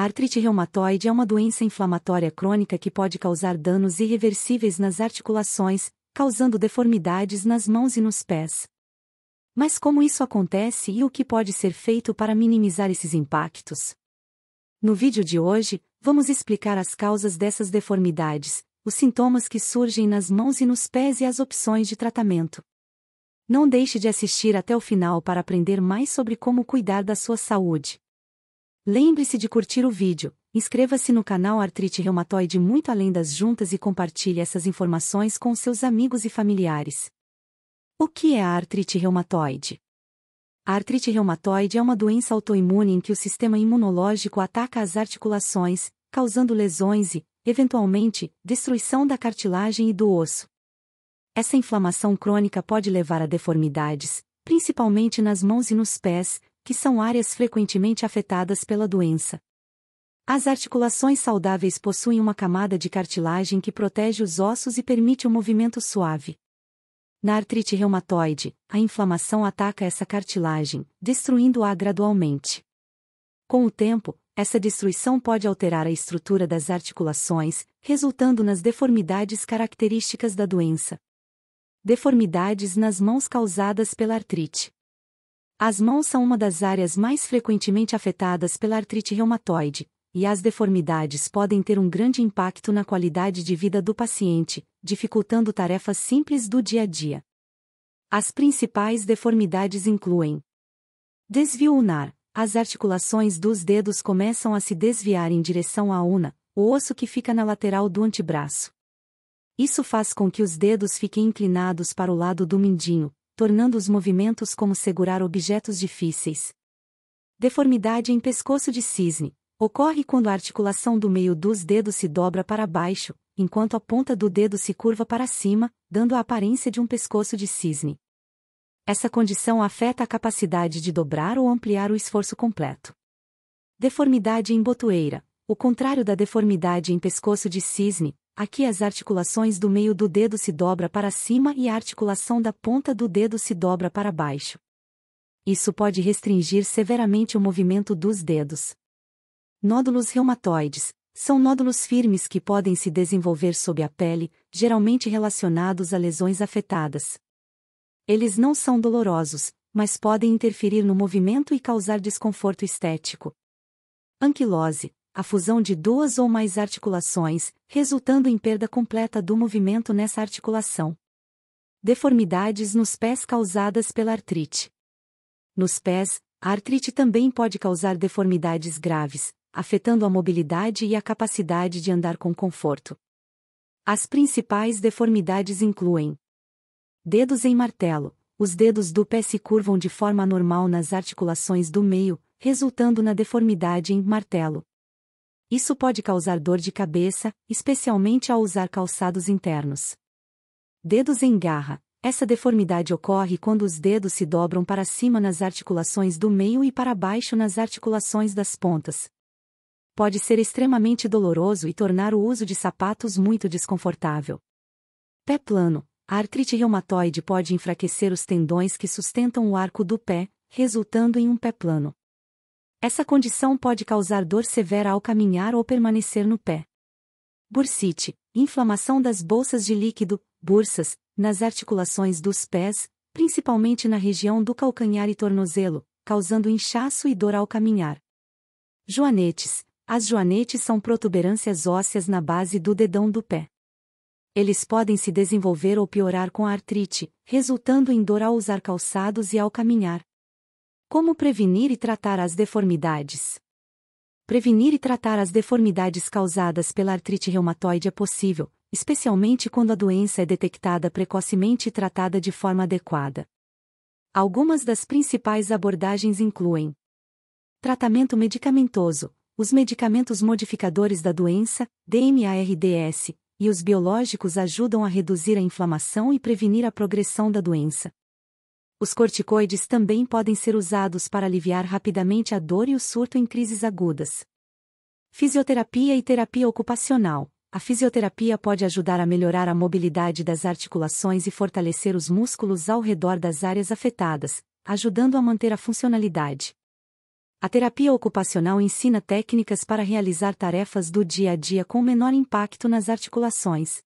A artrite reumatoide é uma doença inflamatória crônica que pode causar danos irreversíveis nas articulações, causando deformidades nas mãos e nos pés. Mas como isso acontece e o que pode ser feito para minimizar esses impactos? No vídeo de hoje, vamos explicar as causas dessas deformidades, os sintomas que surgem nas mãos e nos pés e as opções de tratamento. Não deixe de assistir até o final para aprender mais sobre como cuidar da sua saúde. Lembre-se de curtir o vídeo, inscreva-se no canal Artrite Reumatoide Muito Além das Juntas e compartilhe essas informações com seus amigos e familiares. O que é a artrite reumatoide? A artrite reumatoide é uma doença autoimune em que o sistema imunológico ataca as articulações, causando lesões e, eventualmente, destruição da cartilagem e do osso. Essa inflamação crônica pode levar a deformidades, principalmente nas mãos e nos pés, que são áreas frequentemente afetadas pela doença. As articulações saudáveis possuem uma camada de cartilagem que protege os ossos e permite o um movimento suave. Na artrite reumatoide, a inflamação ataca essa cartilagem, destruindo-a gradualmente. Com o tempo, essa destruição pode alterar a estrutura das articulações, resultando nas deformidades características da doença. Deformidades nas mãos causadas pela artrite. As mãos são uma das áreas mais frequentemente afetadas pela artrite reumatoide, e as deformidades podem ter um grande impacto na qualidade de vida do paciente, dificultando tarefas simples do dia a dia. As principais deformidades incluem desvio ulnar. As articulações dos dedos começam a se desviar em direção à una, o osso que fica na lateral do antebraço. Isso faz com que os dedos fiquem inclinados para o lado do mindinho, tornando os movimentos como segurar objetos difíceis. Deformidade em pescoço de cisne. Ocorre quando a articulação do meio dos dedos se dobra para baixo, enquanto a ponta do dedo se curva para cima, dando a aparência de um pescoço de cisne. Essa condição afeta a capacidade de dobrar ou ampliar o esforço completo. Deformidade em botoeira. O contrário da deformidade em pescoço de cisne, Aqui as articulações do meio do dedo se dobra para cima e a articulação da ponta do dedo se dobra para baixo. Isso pode restringir severamente o movimento dos dedos. Nódulos reumatoides são nódulos firmes que podem se desenvolver sob a pele, geralmente relacionados a lesões afetadas. Eles não são dolorosos, mas podem interferir no movimento e causar desconforto estético. Anquilose a fusão de duas ou mais articulações, resultando em perda completa do movimento nessa articulação. Deformidades nos pés causadas pela artrite. Nos pés, a artrite também pode causar deformidades graves, afetando a mobilidade e a capacidade de andar com conforto. As principais deformidades incluem dedos em martelo. Os dedos do pé se curvam de forma anormal nas articulações do meio, resultando na deformidade em martelo. Isso pode causar dor de cabeça, especialmente ao usar calçados internos. Dedos em garra. Essa deformidade ocorre quando os dedos se dobram para cima nas articulações do meio e para baixo nas articulações das pontas. Pode ser extremamente doloroso e tornar o uso de sapatos muito desconfortável. Pé plano. A artrite reumatoide pode enfraquecer os tendões que sustentam o arco do pé, resultando em um pé plano. Essa condição pode causar dor severa ao caminhar ou permanecer no pé. Bursite, inflamação das bolsas de líquido, bursas, nas articulações dos pés, principalmente na região do calcanhar e tornozelo, causando inchaço e dor ao caminhar. Joanetes, as joanetes são protuberâncias ósseas na base do dedão do pé. Eles podem se desenvolver ou piorar com a artrite, resultando em dor ao usar calçados e ao caminhar. Como prevenir e tratar as deformidades? Prevenir e tratar as deformidades causadas pela artrite reumatoide é possível, especialmente quando a doença é detectada precocemente e tratada de forma adequada. Algumas das principais abordagens incluem tratamento medicamentoso, os medicamentos modificadores da doença, DMARDS, e os biológicos ajudam a reduzir a inflamação e prevenir a progressão da doença, os corticoides também podem ser usados para aliviar rapidamente a dor e o surto em crises agudas. Fisioterapia e terapia ocupacional. A fisioterapia pode ajudar a melhorar a mobilidade das articulações e fortalecer os músculos ao redor das áreas afetadas, ajudando a manter a funcionalidade. A terapia ocupacional ensina técnicas para realizar tarefas do dia a dia com menor impacto nas articulações.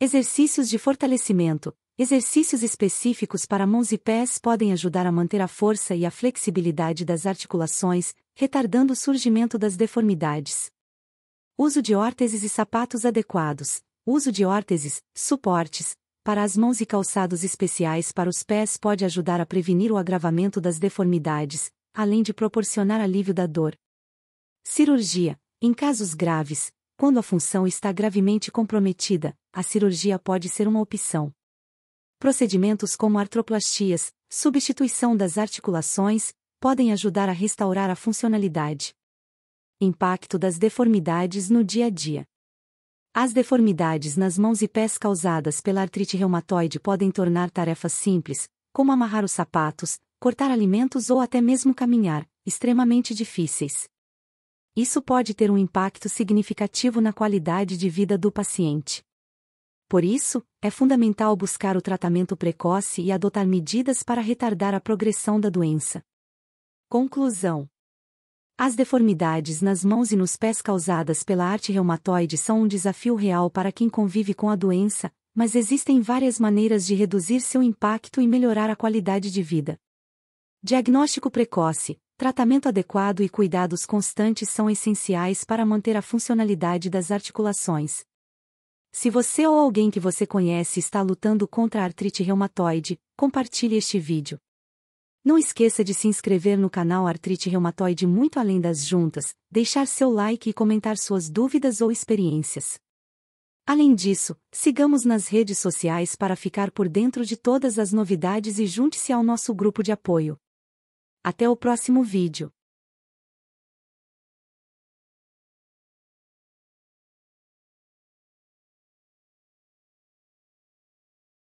Exercícios de fortalecimento. Exercícios específicos para mãos e pés podem ajudar a manter a força e a flexibilidade das articulações, retardando o surgimento das deformidades. Uso de órteses e sapatos adequados. Uso de órteses, suportes, para as mãos e calçados especiais para os pés pode ajudar a prevenir o agravamento das deformidades, além de proporcionar alívio da dor. Cirurgia. Em casos graves, quando a função está gravemente comprometida, a cirurgia pode ser uma opção. Procedimentos como artroplastias, substituição das articulações, podem ajudar a restaurar a funcionalidade. Impacto das deformidades no dia a dia. As deformidades nas mãos e pés causadas pela artrite reumatoide podem tornar tarefas simples, como amarrar os sapatos, cortar alimentos ou até mesmo caminhar, extremamente difíceis. Isso pode ter um impacto significativo na qualidade de vida do paciente. Por isso, é fundamental buscar o tratamento precoce e adotar medidas para retardar a progressão da doença. Conclusão: As deformidades nas mãos e nos pés causadas pela arte reumatoide são um desafio real para quem convive com a doença, mas existem várias maneiras de reduzir seu impacto e melhorar a qualidade de vida. Diagnóstico precoce, tratamento adequado e cuidados constantes são essenciais para manter a funcionalidade das articulações, se você ou alguém que você conhece está lutando contra a artrite reumatoide, compartilhe este vídeo. Não esqueça de se inscrever no canal Artrite Reumatoide Muito Além das Juntas, deixar seu like e comentar suas dúvidas ou experiências. Além disso, sigamos nas redes sociais para ficar por dentro de todas as novidades e junte-se ao nosso grupo de apoio. Até o próximo vídeo.